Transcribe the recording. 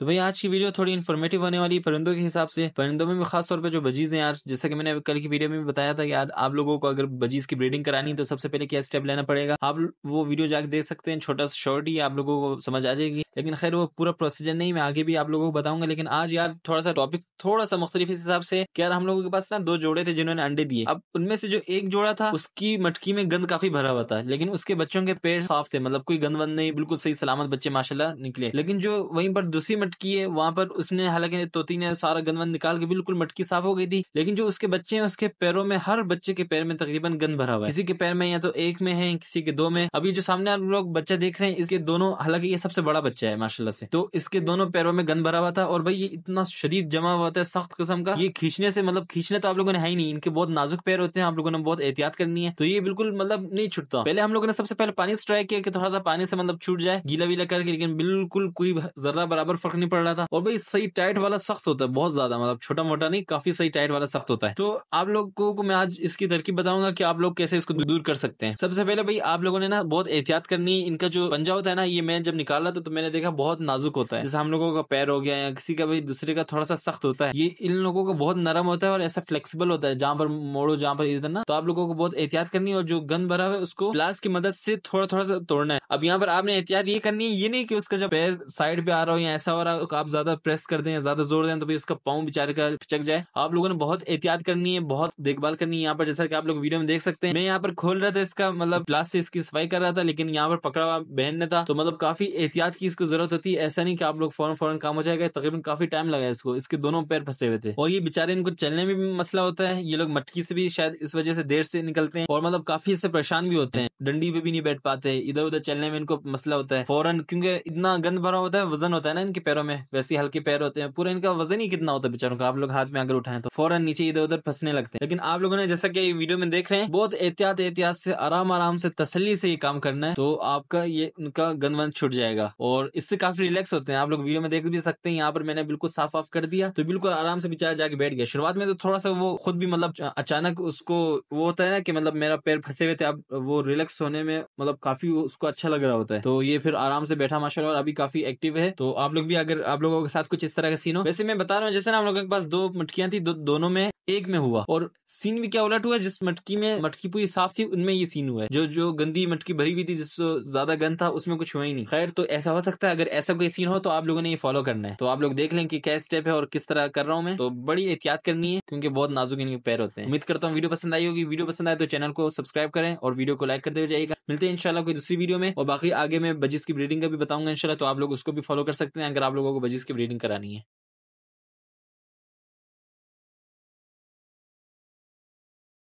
तो भाई आज की वीडियो थोड़ी इन्फॉर्मेटिव होने वाली परिंदों के हिसाब से परिंदों में भी खास तौर पर जो बजीज हैं यार जैसे कि मैंने कल की वीडियो में भी बताया था यार आप लोगों को अगर बजीज की ब्रीडिंग करानी है तो सबसे पहले क्या स्टेप लेना पड़ेगा आप वो वीडियो जाके देख सकते हैं छोटा सा शॉर्ट ही आप लोगों को समझ आ जाएगी लेकिन खैर वो पूरा प्रोसीजर नहीं मैं आगे भी आप लोगों को बताऊंगा लेकिन आज यार थोड़ा सा टॉपिक थोड़ा सा मुख्तलिफ हिसाब से यार हम लोगों के पास ना दो जोड़े थे जिन्होंने अंडे दिए अब उनमें से जो एक जोड़ा था उसकी मटकी में गंद काफी भरा हुआ था लेकिन उसके बच्चों के पेड़ साफ थे मतलब कोई गंद वंद नहीं बिल्कुल सही सलामत बच्चे माशाला निकले लेकिन जो वहीं पर दूसरी मटकी है वहां पर उसने हालांकि तोती ने सारा गंद निकाल के बिल्कुल मटकी साफ हो गई थी लेकिन जो उसके बच्चे हैं उसके पैरों में हर बच्चे के पैर में तकरीबन गंद भरा हुआ है किसी के पैर में या तो एक में है किसी के दो में अभी जो सामने आप लोग बच्चा देख रहे हैं इसके दोनों हालांकि ये सबसे बड़ा बच्चा है माशाला से तो इसके दोनों पैरों में गंद भरा हुआ था और भाई ये इतना शरीर जमा हुआ था सख्त किस्म का ये खींचने से मतलब खींचने तो आप लोगों ने है ही नहीं इनके बहुत नाजुक पैर होते हैं आप लोगों ने बहुत एहतियात करनी है तो ये बिल्कुल मतलब नहीं छूटता पहले हम लोगों ने सबसे पहले पानी स्ट्राइक किया कि थोड़ा सा पानी से मतलब छूट जाए गीला वीला करके लेकिन बिल्कुल कोई जरा बराबर फर्क नहीं पड़ रहा था और भाई सही टाइट वाला सख्त होता है बहुत ज्यादा मतलब छोटा मोटा नहीं काफी सही टाइट वाला सख्त होता है तो आप लोगों को मैं आज इसकी तरकीब बताऊंगा कि आप लोग कैसे इसको दूर कर सकते हैं सबसे पहले भाई आप लोगों ने ना बहुत एहतियात करनी इनका जो पंजा होता है ना ये मैं जब निकाल रहा था तो मैंने देखा बहुत नाजुक होता है जैसे हम लोगों का पैर हो गया या किसी का भाई दूसरे का थोड़ा सा सख्त होता है ये इन लोगों का बहुत नरम होता है और ऐसा फ्लेक्सीबल होता है जहां पर मोड़ो जहां पर इधर ना तो आप लोगों को बहुत एहतियात करनी है और जो गंद भरा हुआ है उसको प्लास की मदद से थोड़ा थोड़ा सा तोड़ना है अब यहाँ पर आपने एहतियात ये करनी है ये नहीं कि उसका जब पैर साइड पे आ रहा हो या ऐसा हो और आप ज्यादा प्रेस कर दें ज्यादा जोर दें तो भाई उसका पाँव बेचारे का चक जाए आप लोगों ने बहुत एहतियात करनी है बहुत देखभाल करनी है यहाँ पर जैसा कि आप लोग वीडियो में देख सकते हैं मैं यहाँ पर खोल रहा था इसका मतलब ग्लास से इसकी सफाई कर रहा था लेकिन यहाँ पर पकड़ा हुआ बहन ने था तो मतलब काफी एहतियात की इसको जरूरत होती है ऐसा नहीं कि आप लोग फौरन फौरन काम हो जाएगा तकरीबन काफी टाइम लगा इसको इसके दोनों पैर फंसे हुए थे और ये बेचारे इनको चलने में भी मसला होता है ये लोग मटकी से भी शायद इस वजह से देर से निकलते हैं और मतलब काफी इससे परेशान भी होते हैं डंडी पे भी नहीं बैठ पाते इधर उधर चलने में इनको मसला होता है फौरन क्योंकि इतना गंद भरा होता है वजन होता है ना इनके पैरों में वैसे हल्के पैर होते हैं पूरा इनका वजन ही कितना होता है बेचारों का आप लोग हाथ में अगर उठाएं तो फौरन नीचे इधर उधर फंसने लगते हैं लेकिन आप लोगों ने जैसा कि वीडियो में देख रहे हैं बहुत एहतियात एहतियात से आराम आराम से तसली से ये काम करना है तो आपका ये उनका गंदवन छुट जाएगा और इससे काफी रिलैक्स होते हैं आप लोग वीडियो में देख भी सकते हैं यहाँ पर मैंने बिल्कुल साफ ऑफ कर दिया तो बिल्कुल आराम से बेचारा जाके बैठ गया शुरुआत में तो थोड़ा सा वो खुद भी मतलब अचानक उसको वो होता है ना कि मतलब मेरा पैर फंसे हुए थे अब वो रिलैक्स होने में मतलब काफी उसको अच्छा लग रहा होता है तो ये फिर आराम से बैठा माशा और अभी काफी एक्टिव है तो आप लोग भी अगर आप लोगों के साथ कुछ इस तरह का सीन हो वैसे मैं बता रहा हूँ जैसे ना हम लोगों के पास दो मटकियां थी दो, दोनों में एक में हुआ और सीन भी क्या उलट हुआ जिस मटकी में मटकी पूरी साफ थी उनमें ये सीन हुआ है जो जो गंदी मटकी भरी हुई थी जिससे ज्यादा गंद था उसमें कुछ हुआ ही नहीं खैर तो ऐसा हो सकता है अगर ऐसा कोई सीन हो तो आप लोगों ने ये फॉलो करना है तो आप लोग देख लें कि क्या स्टेप है और किस तरह कर रहा हूँ मैं तो बड़ी एहतियात करनी है क्योंकि बहुत नाजुक इनके पैर होते हैं उम्मीद करता हूँ वीडियो पसंद आई होगी वीडियो पसंद आए तो चैनल को सब्सक्राइब करें और वीडियो को लाइक कर दिया जाएगा मिलते हैं इनशाला कोई दूसरी वीडियो में और बाकी आगे मैं बजिस की ब्रीडिंग का भी बताऊंगा इनशाला तो आप लोग उसको भी फॉलो कर सकते हैं अगर आप लोगों को बजिस की ब्रीडिंग करानी है